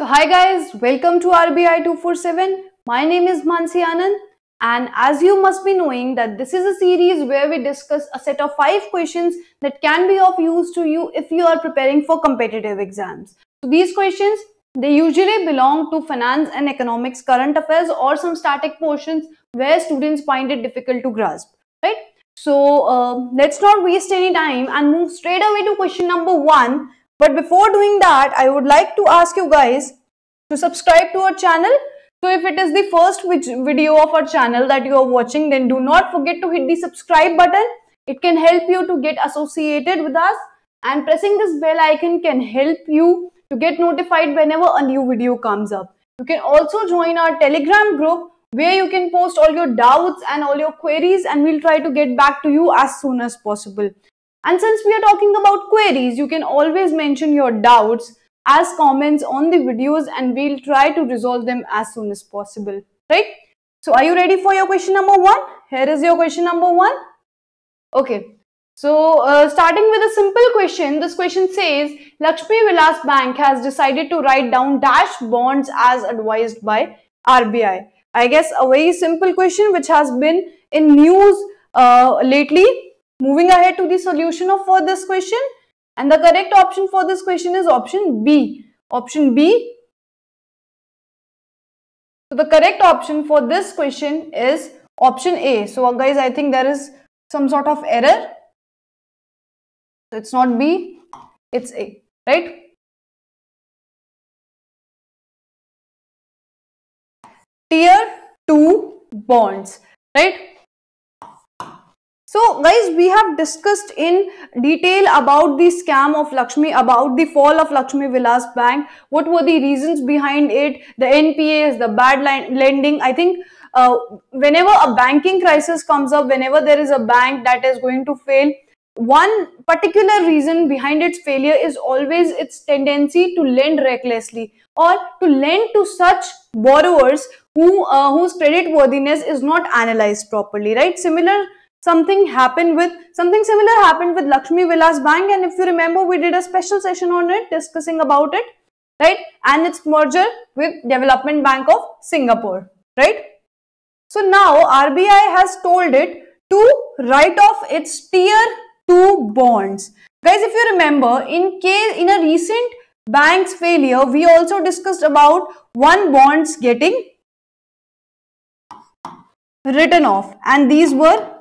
So hi guys, welcome to RBI 247. My name is Mansi Anand and as you must be knowing that this is a series where we discuss a set of 5 questions that can be of use to you if you are preparing for competitive exams. So these questions, they usually belong to finance and economics current affairs or some static portions where students find it difficult to grasp, right? So uh, let's not waste any time and move straight away to question number 1 but before doing that, I would like to ask you guys to subscribe to our channel. So if it is the first video of our channel that you are watching, then do not forget to hit the subscribe button. It can help you to get associated with us and pressing this bell icon can help you to get notified whenever a new video comes up. You can also join our telegram group where you can post all your doubts and all your queries and we'll try to get back to you as soon as possible. And since we are talking about queries, you can always mention your doubts as comments on the videos and we'll try to resolve them as soon as possible, right? So are you ready for your question number one? Here is your question number one. Okay. So uh, starting with a simple question, this question says Lakshmi Vilas Bank has decided to write down dash bonds as advised by RBI. I guess a very simple question which has been in news uh, lately Moving ahead to the solution of for this question and the correct option for this question is option B. Option B. So the correct option for this question is option A. So guys I think there is some sort of error. So it's not B, it's A, right? Tier 2 bonds, right? So guys, we have discussed in detail about the scam of Lakshmi, about the fall of Lakshmi Vilas Bank, what were the reasons behind it, the NPAs, the bad lending. I think uh, whenever a banking crisis comes up, whenever there is a bank that is going to fail, one particular reason behind its failure is always its tendency to lend recklessly or to lend to such borrowers who uh, whose credit worthiness is not analyzed properly right similar something happened with something similar happened with Lakshmi Vilas Bank and if you remember we did a special session on it discussing about it right and its merger with Development Bank of Singapore right so now RBI has told it to write off its tier 2 bonds guys if you remember in case in a recent bank's failure we also discussed about one bonds getting written off and these were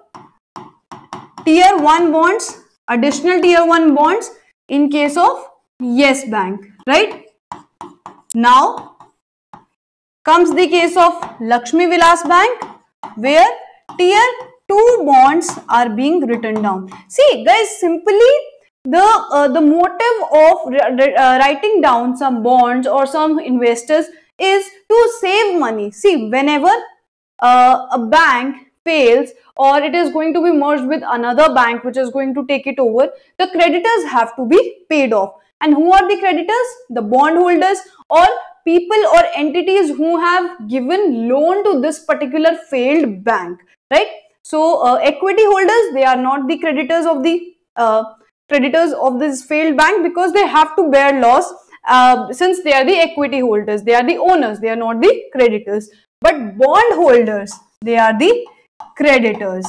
tier 1 bonds, additional tier 1 bonds in case of Yes Bank, right? Now comes the case of Lakshmi Vilas Bank where tier 2 bonds are being written down. See guys simply the uh, the motive of uh, writing down some bonds or some investors is to save money. See whenever uh, a bank fails or it is going to be merged with another bank which is going to take it over, the creditors have to be paid off. And who are the creditors? The bondholders or people or entities who have given loan to this particular failed bank, right? So uh, equity holders, they are not the creditors of the uh, creditors of this failed bank because they have to bear loss uh, since they are the equity holders, they are the owners, they are not the creditors. But bondholders they are the creditors.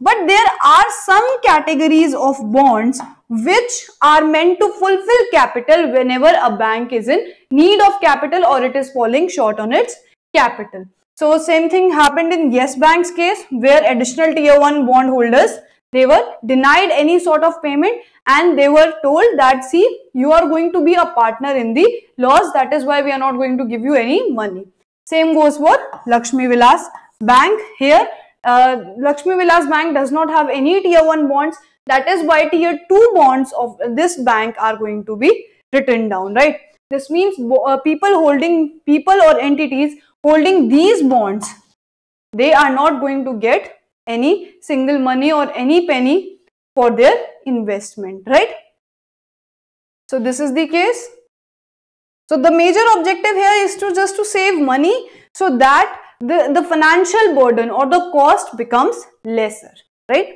But there are some categories of bonds which are meant to fulfill capital whenever a bank is in need of capital or it is falling short on its capital. So same thing happened in Yes Bank's case where additional tier 1 bond holders they were denied any sort of payment and they were told that see you are going to be a partner in the loss that is why we are not going to give you any money. Same goes for Lakshmi Vilas bank here. Uh, Lakshmi Vilas Bank does not have any tier 1 bonds. That is why tier 2 bonds of this bank are going to be written down, right? This means uh, people holding, people or entities holding these bonds, they are not going to get any single money or any penny for their investment, right? So this is the case. So the major objective here is to just to save money so that the, the financial burden or the cost becomes lesser, right?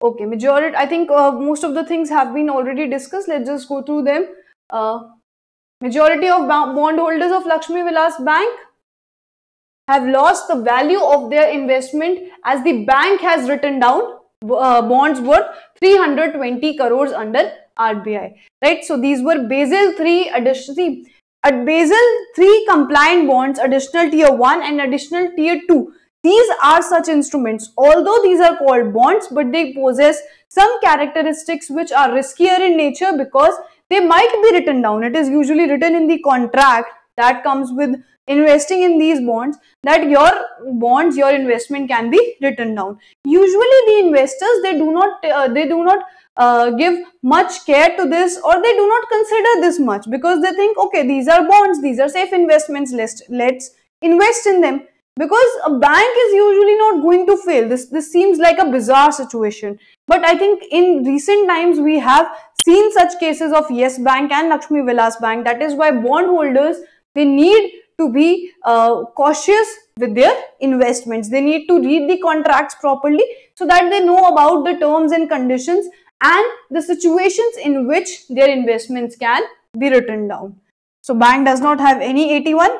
Okay, majority, I think uh, most of the things have been already discussed. Let's just go through them. Uh, majority of bondholders of Lakshmi Vilas Bank have lost the value of their investment as the bank has written down uh, bonds worth 320 crores under RBI, right? So these were Basel 3 additional. At basal, three compliant bonds, additional tier 1 and additional tier 2. These are such instruments. Although these are called bonds, but they possess some characteristics which are riskier in nature because they might be written down. It is usually written in the contract that comes with investing in these bonds that your bonds, your investment can be written down. Usually the investors, they do not, uh, they do not uh, give much care to this or they do not consider this much because they think okay these are bonds these are safe investments let's let's invest in them because a bank is usually not going to fail this this seems like a bizarre situation but i think in recent times we have seen such cases of yes bank and lakshmi vilas bank that is why bondholders they need to be uh, cautious with their investments they need to read the contracts properly so that they know about the terms and conditions and the situations in which their investments can be written down. So bank does not have any 81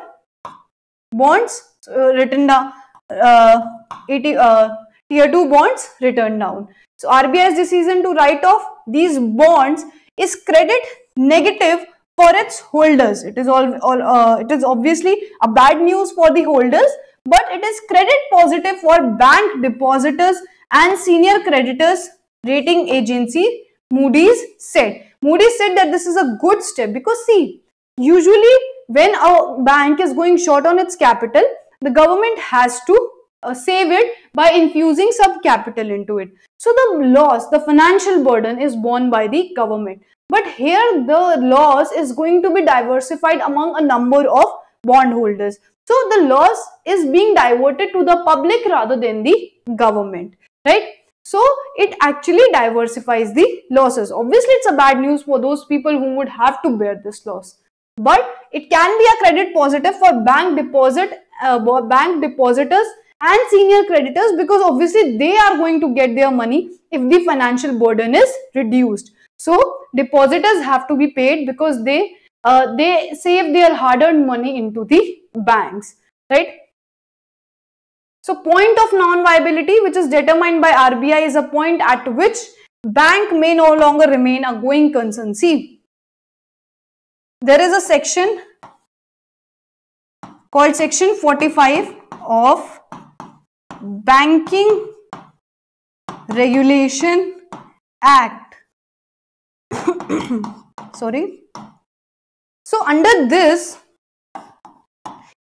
bonds uh, written down, uh, 80, uh, tier 2 bonds written down. So RBI's decision to write off these bonds is credit negative for its holders. It is all, all uh, it is obviously a bad news for the holders, but it is credit positive for bank depositors and senior creditors rating agency Moody's said. Moody's said that this is a good step because see, usually when a bank is going short on its capital, the government has to uh, save it by infusing some capital into it. So the loss, the financial burden is borne by the government. But here the loss is going to be diversified among a number of bondholders. So the loss is being diverted to the public rather than the government, right? So it actually diversifies the losses. Obviously, it's a bad news for those people who would have to bear this loss. But it can be a credit positive for bank deposit, uh, bank depositors and senior creditors because obviously they are going to get their money if the financial burden is reduced. So depositors have to be paid because they uh, they save their hard-earned money into the banks, right? So point of non-viability which is determined by RBI is a point at which bank may no longer remain a going concern. See, there is a section called section 45 of Banking Regulation Act. Sorry. So under this,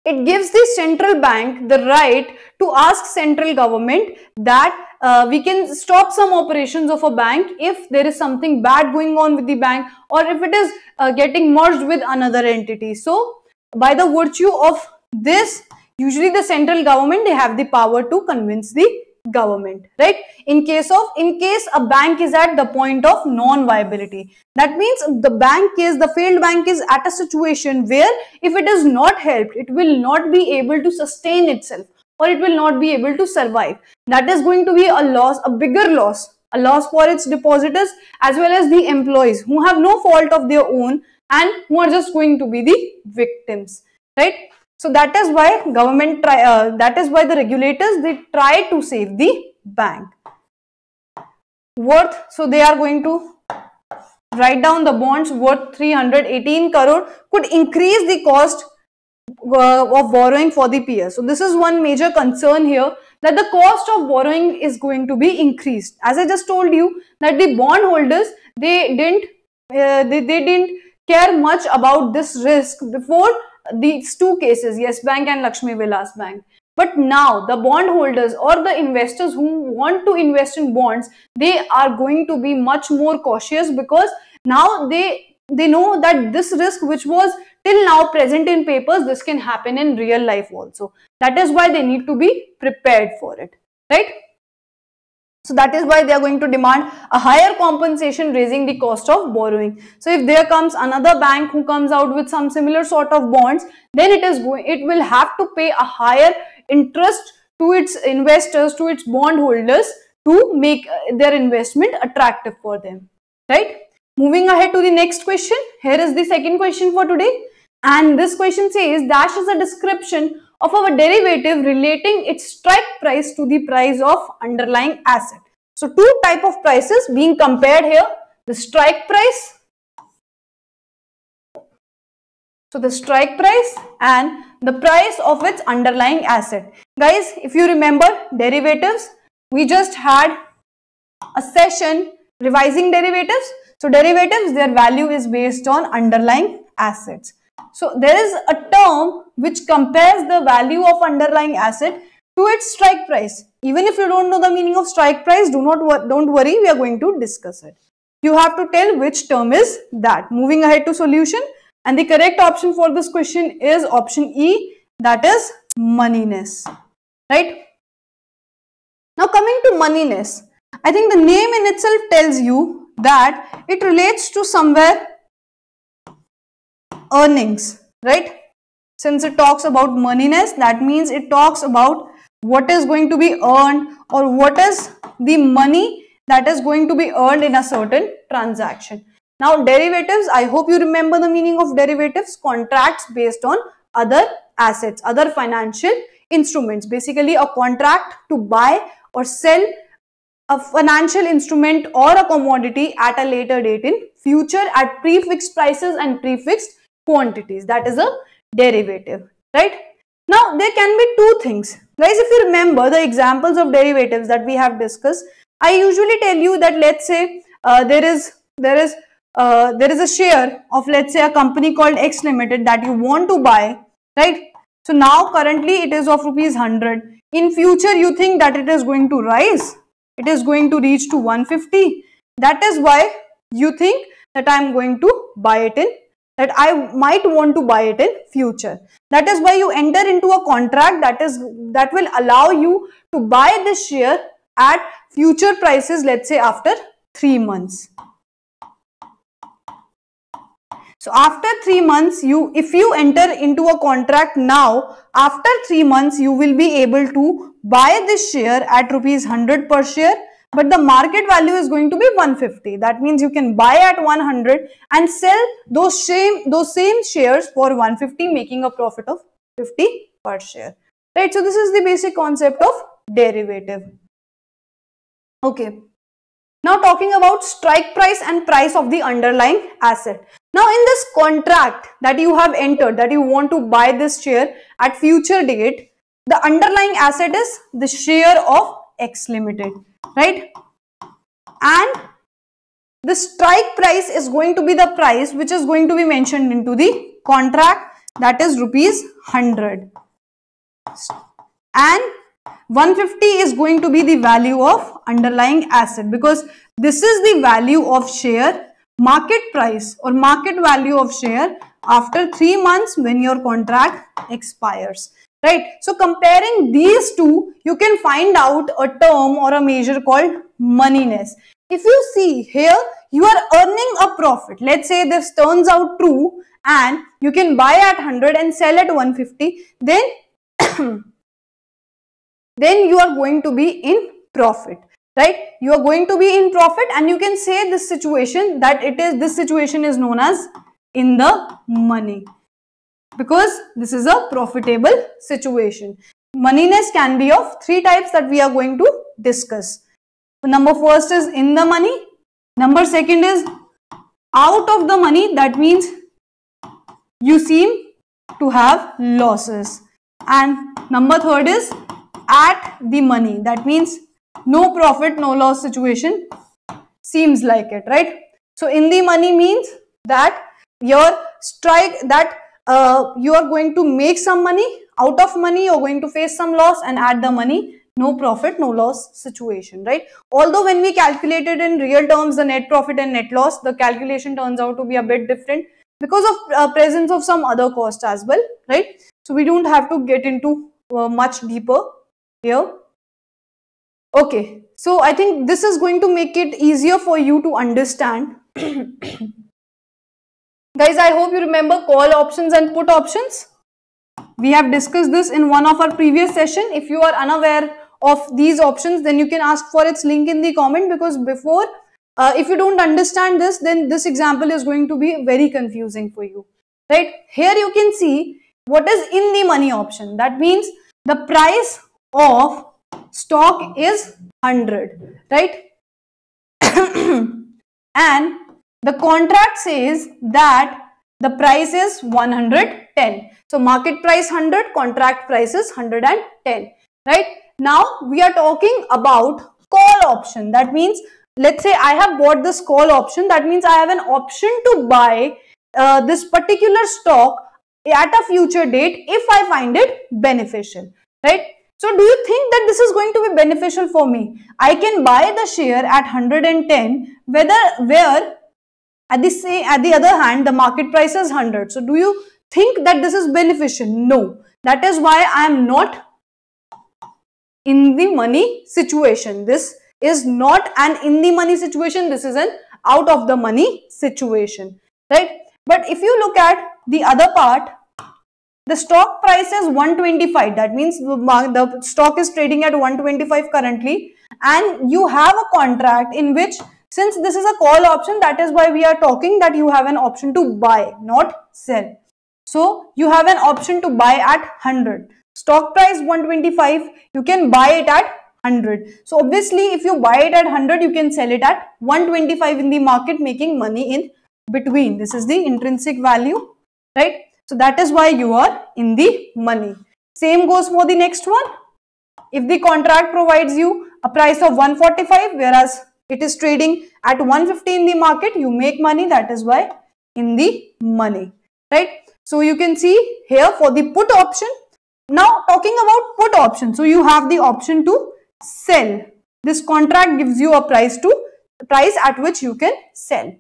it gives the central bank the right to ask central government that uh, we can stop some operations of a bank if there is something bad going on with the bank or if it is uh, getting merged with another entity. So by the virtue of this, usually the central government, they have the power to convince the government right in case of in case a bank is at the point of non viability that means the bank is the failed bank is at a situation where if it is not helped it will not be able to sustain itself or it will not be able to survive that is going to be a loss a bigger loss a loss for its depositors as well as the employees who have no fault of their own and who are just going to be the victims right so that is why government try, uh, that is why the regulators, they try to save the bank. Worth, so they are going to write down the bonds worth 318 crore could increase the cost uh, of borrowing for the peers. So this is one major concern here that the cost of borrowing is going to be increased. As I just told you that the bondholders they didn't, uh, they, they didn't care much about this risk before these two cases, Yes Bank and Lakshmi Vilas Bank. But now the bondholders or the investors who want to invest in bonds, they are going to be much more cautious because now they they know that this risk which was till now present in papers, this can happen in real life also. That is why they need to be prepared for it, right? So that is why they are going to demand a higher compensation raising the cost of borrowing. So if there comes another bank who comes out with some similar sort of bonds, then it is going, it will have to pay a higher interest to its investors, to its bondholders to make uh, their investment attractive for them, right? Moving ahead to the next question. Here is the second question for today. And this question says, dash is a description of our derivative relating its strike price to the price of underlying asset. So two type of prices being compared here, the strike price. So the strike price and the price of its underlying asset. Guys, if you remember derivatives, we just had a session revising derivatives. So derivatives, their value is based on underlying assets. So there is a term which compares the value of underlying asset to its strike price. Even if you don't know the meaning of strike price, do not wor don't worry, we are going to discuss it. You have to tell which term is that. Moving ahead to solution and the correct option for this question is option E that is moneyness, right? Now coming to moneyness, I think the name in itself tells you that it relates to somewhere earnings, right? Since it talks about moneyness, that means it talks about what is going to be earned or what is the money that is going to be earned in a certain transaction. Now derivatives, I hope you remember the meaning of derivatives, contracts based on other assets, other financial instruments. Basically a contract to buy or sell a financial instrument or a commodity at a later date in future at prefixed prices and prefixed quantities. That is a derivative, right? Now, there can be two things. Guys, if you remember the examples of derivatives that we have discussed, I usually tell you that let's say uh, there is there is uh, there is a share of let's say a company called X Limited that you want to buy, right? So now currently it is of rupees 100. In future you think that it is going to rise. It is going to reach to 150. That is why you think that I am going to buy it in that I might want to buy it in future. That is why you enter into a contract that is that will allow you to buy this share at future prices let's say after 3 months. So after 3 months you if you enter into a contract now after 3 months you will be able to buy this share at rupees 100 per share but the market value is going to be 150 that means you can buy at 100 and sell those same those same shares for 150 making a profit of 50 per share right so this is the basic concept of derivative okay now talking about strike price and price of the underlying asset now in this contract that you have entered that you want to buy this share at future date the underlying asset is the share of x limited right? And the strike price is going to be the price which is going to be mentioned into the contract that is rupees 100 and 150 is going to be the value of underlying asset because this is the value of share market price or market value of share after 3 months when your contract expires right? So comparing these two, you can find out a term or a measure called moneyness. If you see here, you are earning a profit. Let's say this turns out true and you can buy at 100 and sell at 150. Then, then you are going to be in profit, right? You are going to be in profit and you can say this situation that it is, this situation is known as in the money because this is a profitable situation. Moneyness can be of three types that we are going to discuss. Number first is in the money. Number second is out of the money. That means you seem to have losses. And number third is at the money. That means no profit, no loss situation seems like it, right? So in the money means that your strike that uh, you are going to make some money. Out of money, you're going to face some loss and add the money. No profit, no loss situation, right? Although when we calculated in real terms the net profit and net loss, the calculation turns out to be a bit different because of uh, presence of some other cost as well, right? So we don't have to get into uh, much deeper here. Okay, so I think this is going to make it easier for you to understand Guys, I hope you remember call options and put options. We have discussed this in one of our previous session. If you are unaware of these options, then you can ask for its link in the comment because before, uh, if you don't understand this, then this example is going to be very confusing for you, right? Here you can see what is in the money option. That means the price of stock is 100, right? and the contract says that the price is 110. So market price 100, contract price is 110, right? Now we are talking about call option. That means let's say I have bought this call option. That means I have an option to buy uh, this particular stock at a future date if I find it beneficial, right? So do you think that this is going to be beneficial for me? I can buy the share at 110 whether where at the, at the other hand, the market price is 100. So do you think that this is beneficial? No. That is why I am not in the money situation. This is not an in the money situation. This is an out of the money situation, right? But if you look at the other part, the stock price is 125. That means the stock is trading at 125 currently and you have a contract in which since this is a call option, that is why we are talking that you have an option to buy, not sell. So you have an option to buy at 100. Stock price 125, you can buy it at 100. So obviously if you buy it at 100, you can sell it at 125 in the market making money in between. This is the intrinsic value, right? So that is why you are in the money. Same goes for the next one. If the contract provides you a price of 145, whereas it is trading at 150 in the market. You make money. That is why in the money, right? So you can see here for the put option. Now talking about put option. So you have the option to sell. This contract gives you a price to price at which you can sell.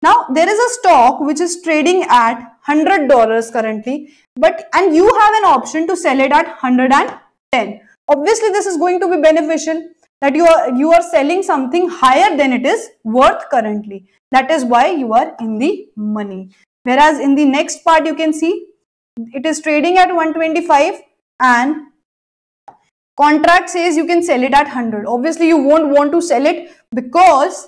Now there is a stock which is trading at $100 currently but and you have an option to sell it at 110. Obviously this is going to be beneficial that you are you are selling something higher than it is worth currently that is why you are in the money whereas in the next part you can see it is trading at 125 and contract says you can sell it at 100 obviously you won't want to sell it because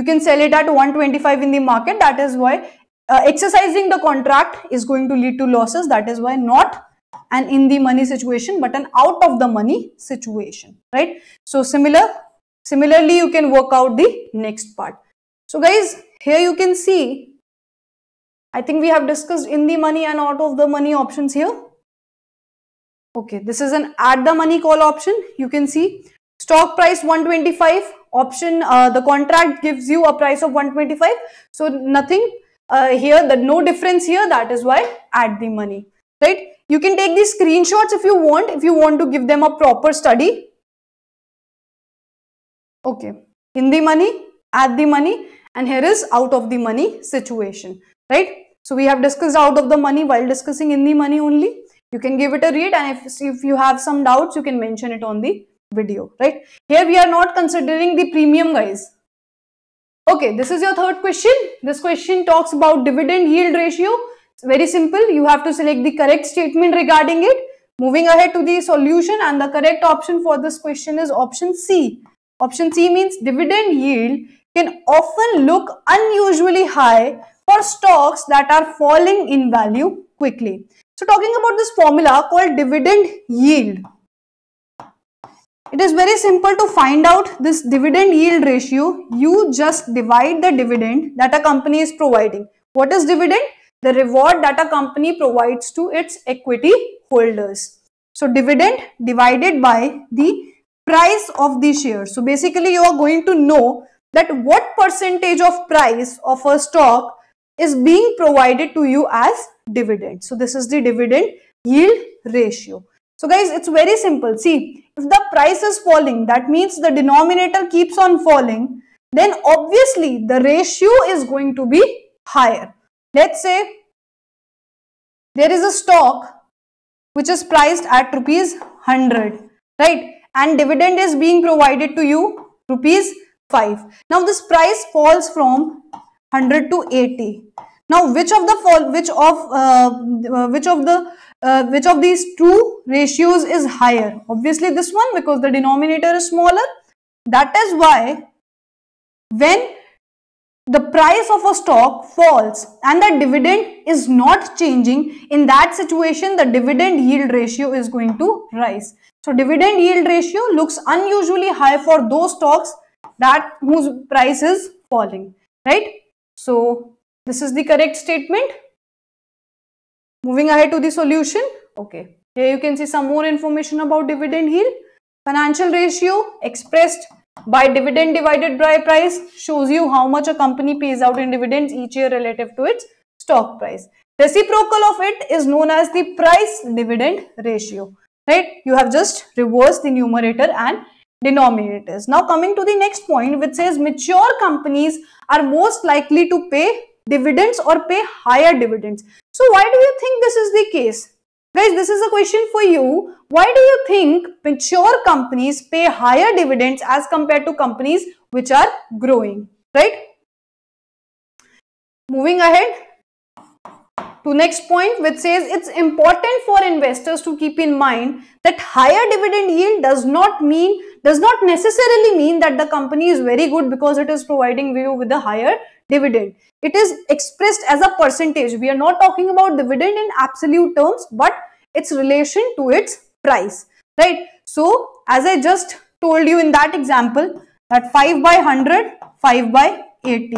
you can sell it at 125 in the market that is why uh, exercising the contract is going to lead to losses that is why not an in the money situation but an out of the money situation right so similar similarly you can work out the next part so guys here you can see i think we have discussed in the money and out of the money options here okay this is an add the money call option you can see stock price 125 option uh, the contract gives you a price of 125 so nothing uh, here the no difference here that is why add the money right you can take these screenshots if you want, if you want to give them a proper study. Okay, Hindi money, at the money and here is out of the money situation, right? So we have discussed out of the money while discussing Hindi money only. You can give it a read and if, if you have some doubts, you can mention it on the video, right? Here we are not considering the premium guys. Okay, this is your third question. This question talks about dividend yield ratio very simple. You have to select the correct statement regarding it. Moving ahead to the solution and the correct option for this question is option C. Option C means dividend yield can often look unusually high for stocks that are falling in value quickly. So talking about this formula called dividend yield. It is very simple to find out this dividend yield ratio. You just divide the dividend that a company is providing. What is dividend? the reward that a company provides to its equity holders. So dividend divided by the price of the share. So basically you are going to know that what percentage of price of a stock is being provided to you as dividend. So this is the dividend yield ratio. So guys, it's very simple. See, if the price is falling, that means the denominator keeps on falling, then obviously the ratio is going to be higher. Let's say there is a stock which is priced at rupees 100, right? And dividend is being provided to you rupees 5. Now this price falls from 100 to 80. Now which of the fall, which of uh, uh, which of the uh, which of these two ratios is higher? Obviously this one because the denominator is smaller. That is why when the price of a stock falls and the dividend is not changing, in that situation the dividend yield ratio is going to rise. So dividend yield ratio looks unusually high for those stocks that whose price is falling, right? So this is the correct statement. Moving ahead to the solution. Okay, here you can see some more information about dividend yield. Financial ratio expressed by dividend divided by price shows you how much a company pays out in dividends each year relative to its stock price. Reciprocal of it is known as the price dividend ratio, right? You have just reversed the numerator and denominators. Now coming to the next point which says mature companies are most likely to pay dividends or pay higher dividends. So why do you think this is the case? Guys, this is a question for you. Why do you think mature companies pay higher dividends as compared to companies which are growing? Right? Moving ahead to next point which says it's important for investors to keep in mind that higher dividend yield does not mean does not necessarily mean that the company is very good because it is providing you with a higher dividend. It is expressed as a percentage. We are not talking about dividend in absolute terms, but its relation to its price, right? So, as I just told you in that example, that 5 by 100, 5 by 80.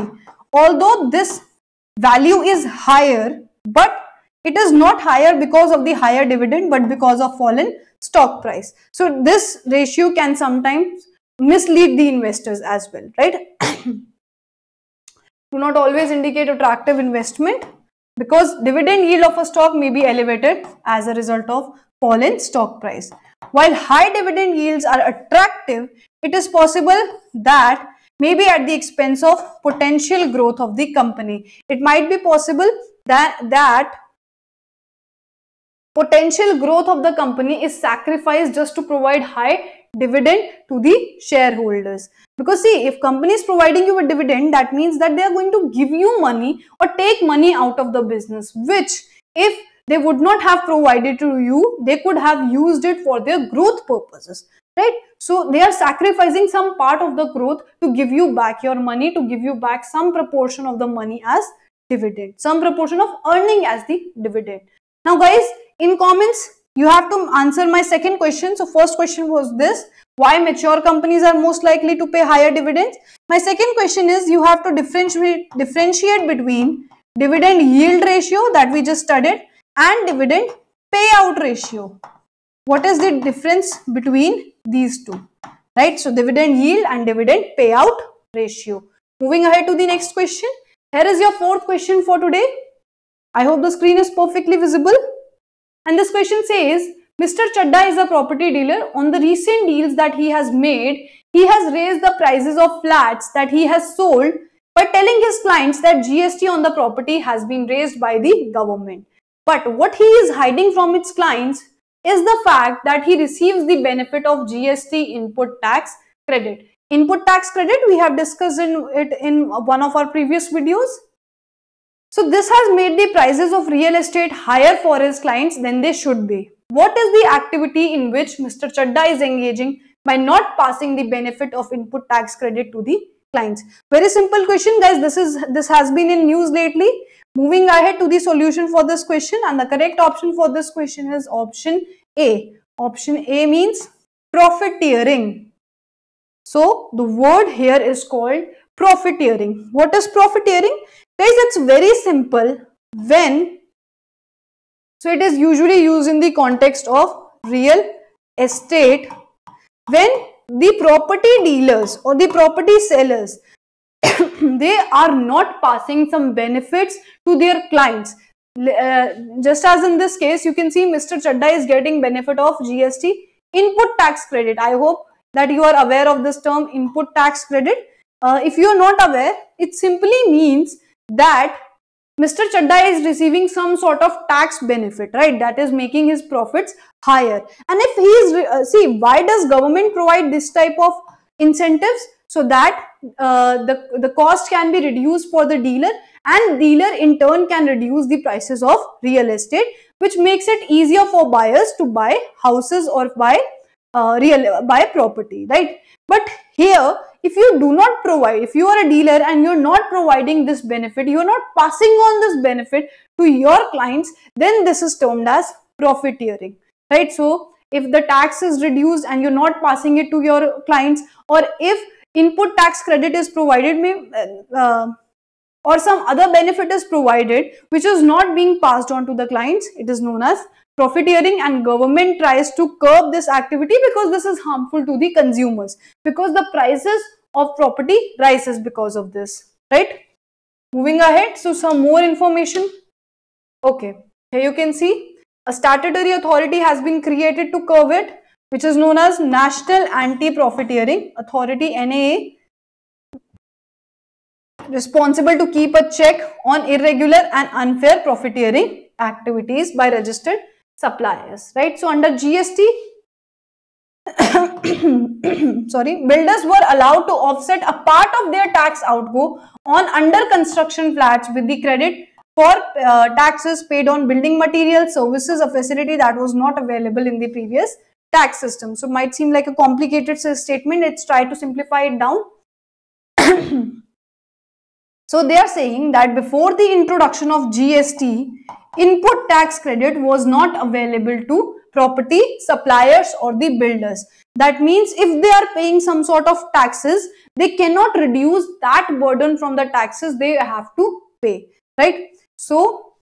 Although this value is higher, but it is not higher because of the higher dividend, but because of fallen stock price. So, this ratio can sometimes mislead the investors as well, right? do not always indicate attractive investment because dividend yield of a stock may be elevated as a result of fall in stock price. While high dividend yields are attractive, it is possible that maybe at the expense of potential growth of the company. It might be possible that, that potential growth of the company is sacrificed just to provide high dividend to the shareholders. Because see, if company is providing you a dividend, that means that they are going to give you money or take money out of the business, which if they would not have provided to you, they could have used it for their growth purposes, right? So they are sacrificing some part of the growth to give you back your money, to give you back some proportion of the money as dividend, some proportion of earning as the dividend. Now guys, in comments, you have to answer my second question. So first question was this, why mature companies are most likely to pay higher dividends. My second question is you have to differentiate, differentiate between dividend yield ratio that we just studied and dividend payout ratio. What is the difference between these two? Right. So dividend yield and dividend payout ratio. Moving ahead to the next question. Here is your fourth question for today. I hope the screen is perfectly visible. And this question says, Mr. Chadda is a property dealer. On the recent deals that he has made, he has raised the prices of flats that he has sold by telling his clients that GST on the property has been raised by the government. But what he is hiding from its clients is the fact that he receives the benefit of GST input tax credit. Input tax credit, we have discussed in it in one of our previous videos. So this has made the prices of real estate higher for his clients than they should be. What is the activity in which Mr. Chadda is engaging by not passing the benefit of input tax credit to the clients? Very simple question guys. This is this has been in news lately. Moving ahead to the solution for this question and the correct option for this question is option A. Option A means profiteering. So the word here is called profiteering. What is profiteering? Guys, it's very simple when, so it is usually used in the context of real estate when the property dealers or the property sellers they are not passing some benefits to their clients. Uh, just as in this case, you can see Mr. Chadda is getting benefit of GST input tax credit. I hope that you are aware of this term input tax credit. Uh, if you are not aware, it simply means that Mr. Chadda is receiving some sort of tax benefit, right? That is making his profits higher. And if he is, uh, see, why does government provide this type of incentives? So that uh, the, the cost can be reduced for the dealer and dealer in turn can reduce the prices of real estate, which makes it easier for buyers to buy houses or buy uh, real, buy property, right? But here if you do not provide, if you are a dealer and you're not providing this benefit, you're not passing on this benefit to your clients, then this is termed as profiteering, right? So if the tax is reduced and you're not passing it to your clients or if input tax credit is provided uh, uh, or some other benefit is provided which is not being passed on to the clients, it is known as profiteering and government tries to curb this activity because this is harmful to the consumers because the prices of property rises because of this, right? Moving ahead, so some more information. Okay, here you can see a statutory authority has been created to curb it which is known as National Anti-Profiteering Authority NAA responsible to keep a check on irregular and unfair profiteering activities by registered suppliers, right? So under GST, sorry, builders were allowed to offset a part of their tax outgo on under construction flats with the credit for uh, taxes paid on building materials, services, a facility that was not available in the previous tax system. So it might seem like a complicated statement. Let's try to simplify it down. so they are saying that before the introduction of GST, input tax credit was not available to property suppliers or the builders. That means if they are paying some sort of taxes, they cannot reduce that burden from the taxes they have to pay, right? So,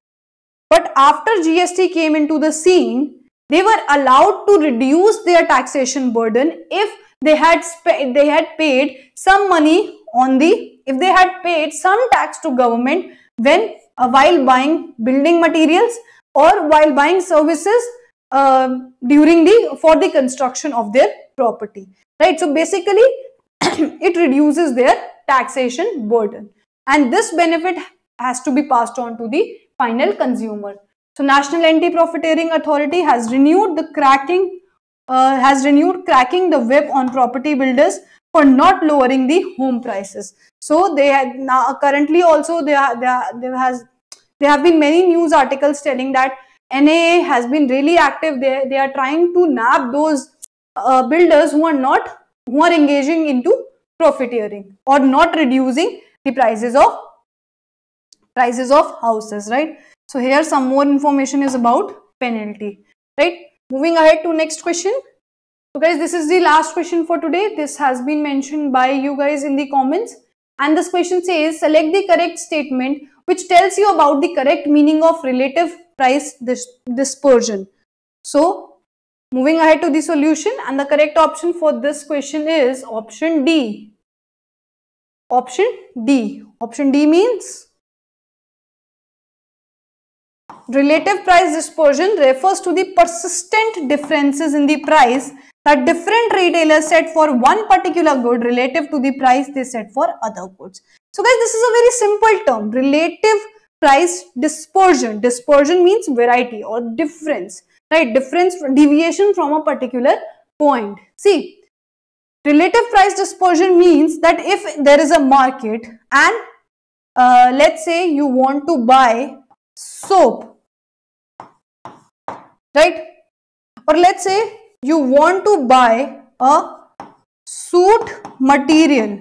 but after GST came into the scene, they were allowed to reduce their taxation burden if they had they had paid some money on the if they had paid some tax to government when uh, while buying building materials or while buying services uh, during the for the construction of their property right so basically it reduces their taxation burden and this benefit has to be passed on to the final consumer so national anti profiteering authority has renewed the cracking uh, has renewed cracking the whip on property builders for not lowering the home prices. So they had now currently also there there there has there have been many news articles telling that NAA has been really active. They they are trying to nab those uh, builders who are not who are engaging into profiteering or not reducing the prices of prices of houses, right? So here some more information is about penalty, right? Moving ahead to next question. So guys, this is the last question for today. This has been mentioned by you guys in the comments. And this question says, select the correct statement which tells you about the correct meaning of relative price dis dispersion. So moving ahead to the solution and the correct option for this question is option D. Option D. Option D means relative price dispersion refers to the persistent differences in the price that different retailers set for one particular good relative to the price they set for other goods. So guys, this is a very simple term, relative price dispersion. Dispersion means variety or difference, right? Difference, deviation from a particular point. See, relative price dispersion means that if there is a market and uh, let's say you want to buy soap, right? Or let's say you want to buy a suit material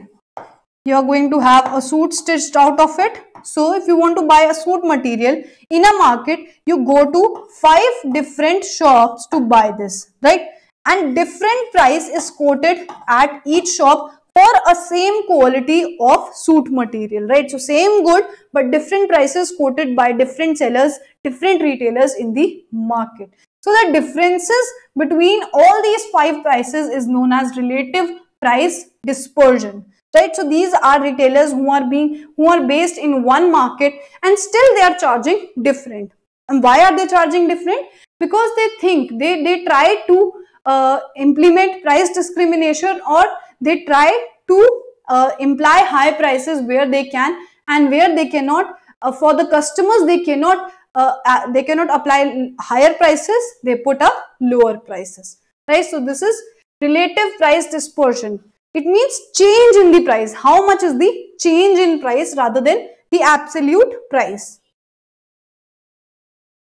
you are going to have a suit stitched out of it so if you want to buy a suit material in a market you go to five different shops to buy this right and different price is quoted at each shop for a same quality of suit material right so same good but different prices quoted by different sellers different retailers in the market so the differences between all these five prices is known as relative price dispersion. Right? So these are retailers who are being who are based in one market and still they are charging different. And why are they charging different? Because they think they, they try to uh, implement price discrimination or they try to uh, imply high prices where they can and where they cannot uh, for the customers they cannot uh, uh, they cannot apply higher prices, they put up lower prices, right? So this is relative price dispersion. It means change in the price. How much is the change in price rather than the absolute price.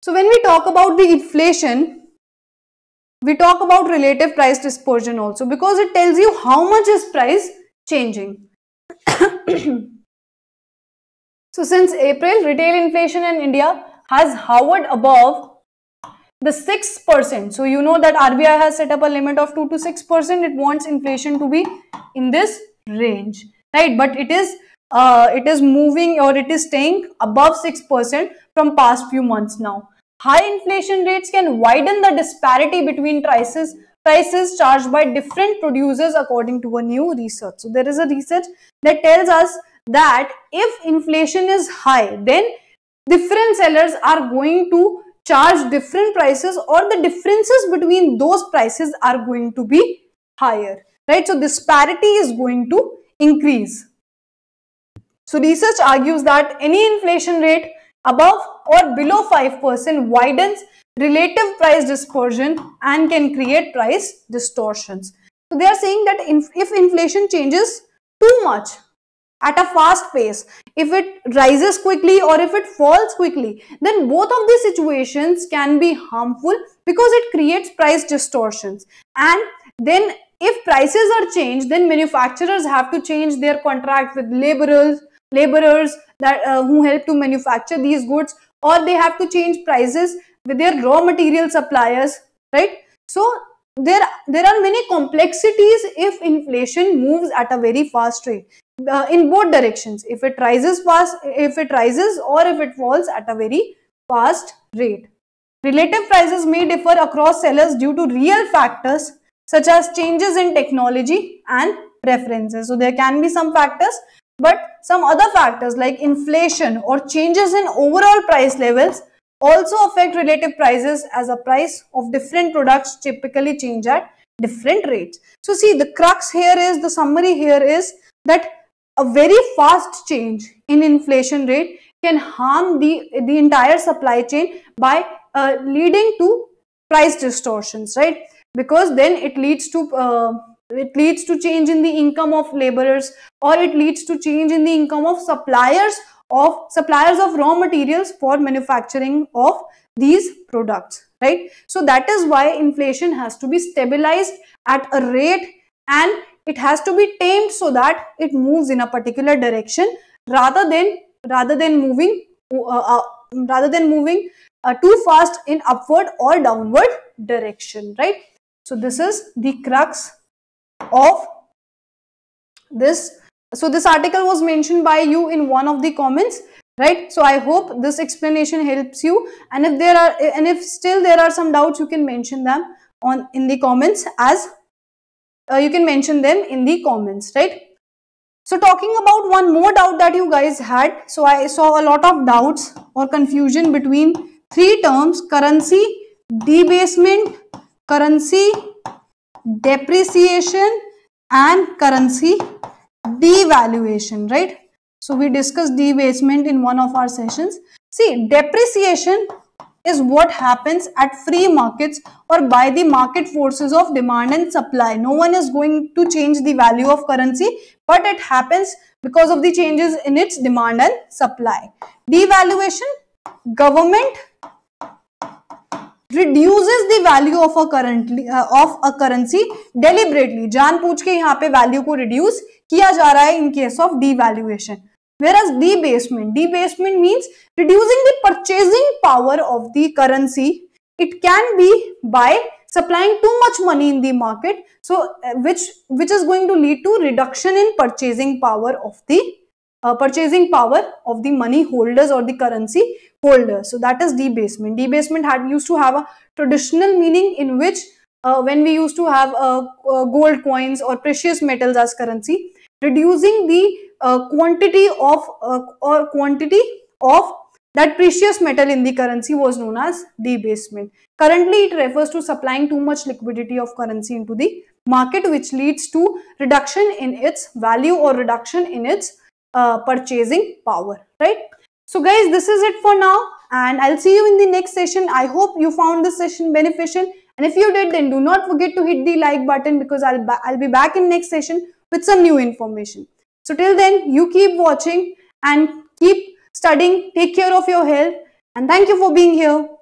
So when we talk about the inflation, we talk about relative price dispersion also because it tells you how much is price changing. so since April, retail inflation in India has hovered above the 6%. So you know that RBI has set up a limit of 2 to 6%. It wants inflation to be in this range, right? But it is uh, it is moving or it is staying above 6% from past few months now. High inflation rates can widen the disparity between prices prices charged by different producers according to a new research. So there is a research that tells us that if inflation is high, then different sellers are going to charge different prices or the differences between those prices are going to be higher, right? So disparity is going to increase. So research argues that any inflation rate above or below 5% widens relative price dispersion and can create price distortions. So they are saying that if inflation changes too much at a fast pace, if it rises quickly or if it falls quickly, then both of these situations can be harmful because it creates price distortions. And then if prices are changed, then manufacturers have to change their contract with laborers, laborers that uh, who help to manufacture these goods or they have to change prices with their raw material suppliers, right? So there there are many complexities if inflation moves at a very fast rate uh, in both directions if it rises fast if it rises or if it falls at a very fast rate relative prices may differ across sellers due to real factors such as changes in technology and preferences so there can be some factors but some other factors like inflation or changes in overall price levels also affect relative prices as a price of different products typically change at different rates so see the crux here is the summary here is that a very fast change in inflation rate can harm the, the entire supply chain by uh, leading to price distortions, right? Because then it leads to uh, it leads to change in the income of laborers or it leads to change in the income of suppliers of suppliers of raw materials for manufacturing of these products right so that is why inflation has to be stabilized at a rate and it has to be tamed so that it moves in a particular direction rather than rather than moving uh, uh, rather than moving uh, too fast in upward or downward direction right so this is the crux of this so this article was mentioned by you in one of the comments right so i hope this explanation helps you and if there are and if still there are some doubts you can mention them on in the comments as uh, you can mention them in the comments, right? So talking about one more doubt that you guys had, so I saw a lot of doubts or confusion between three terms currency, debasement, currency, depreciation and currency devaluation, right? So we discussed debasement in one of our sessions. See, depreciation is what happens at free markets or by the market forces of demand and supply. No one is going to change the value of currency, but it happens because of the changes in its demand and supply. Devaluation, government reduces the value of a currency uh, of a currency deliberately जान पूछ के यहाँ पे value को reduce किया जा रहा है in case of devaluation. Whereas debasement, debasement means reducing the purchasing power of the currency. It can be by supplying too much money in the market, so uh, which which is going to lead to reduction in purchasing power of the uh, purchasing power of the money holders or the currency holders. So that is debasement. Debasement had used to have a traditional meaning in which uh, when we used to have uh, uh, gold coins or precious metals as currency, reducing the a uh, quantity of uh, or quantity of that precious metal in the currency was known as debasement. Currently, it refers to supplying too much liquidity of currency into the market which leads to reduction in its value or reduction in its uh, purchasing power, right? So guys, this is it for now and I'll see you in the next session. I hope you found this session beneficial and if you did then do not forget to hit the like button because I'll, I'll be back in next session with some new information. So till then, you keep watching and keep studying. Take care of your health. And thank you for being here.